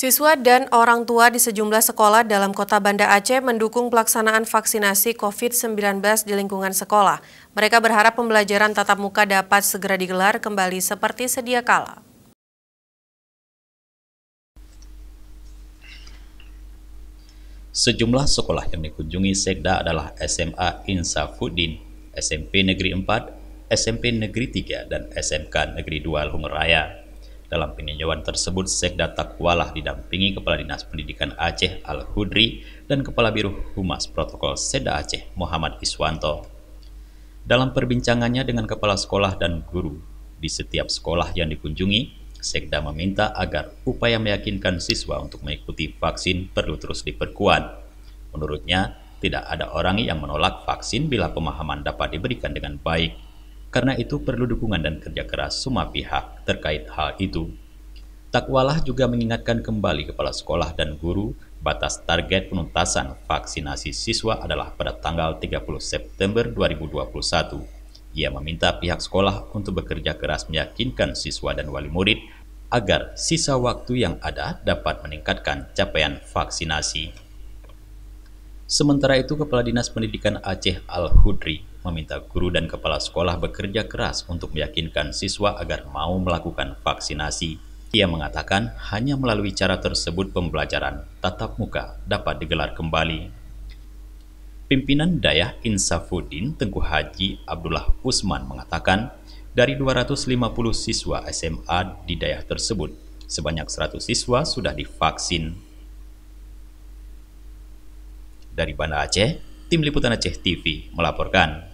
Siswa dan orang tua di sejumlah sekolah dalam kota Banda Aceh mendukung pelaksanaan vaksinasi COVID-19 di lingkungan sekolah. Mereka berharap pembelajaran tatap muka dapat segera digelar kembali seperti sedia kala. Sejumlah sekolah yang dikunjungi Sekda adalah SMA Insafudin, SMP Negeri 4, SMP Negeri 3, dan SMK Negeri 2 Lumeraya. Dalam peninjauan tersebut, Sekda Takwalah didampingi Kepala Dinas Pendidikan Aceh Al-Hudri dan Kepala Biru Humas Protokol Seda Aceh Muhammad Iswanto. Dalam perbincangannya dengan kepala sekolah dan guru, di setiap sekolah yang dikunjungi, Sekda meminta agar upaya meyakinkan siswa untuk mengikuti vaksin perlu terus diperkuat. Menurutnya, tidak ada orang yang menolak vaksin bila pemahaman dapat diberikan dengan baik karena itu perlu dukungan dan kerja keras semua pihak terkait hal itu. Takwalah juga mengingatkan kembali kepala sekolah dan guru batas target penuntasan vaksinasi siswa adalah pada tanggal 30 September 2021. Ia meminta pihak sekolah untuk bekerja keras meyakinkan siswa dan wali murid agar sisa waktu yang ada dapat meningkatkan capaian vaksinasi. Sementara itu, Kepala Dinas Pendidikan Aceh Al-Hudri meminta guru dan kepala sekolah bekerja keras untuk meyakinkan siswa agar mau melakukan vaksinasi. Ia mengatakan hanya melalui cara tersebut pembelajaran tatap muka dapat digelar kembali. Pimpinan Dayah Insafuddin Tengku Haji Abdullah Usman mengatakan, dari 250 siswa SMA di Dayah tersebut, sebanyak 100 siswa sudah divaksin. Dari Banda Aceh, Tim Liputan Aceh TV melaporkan.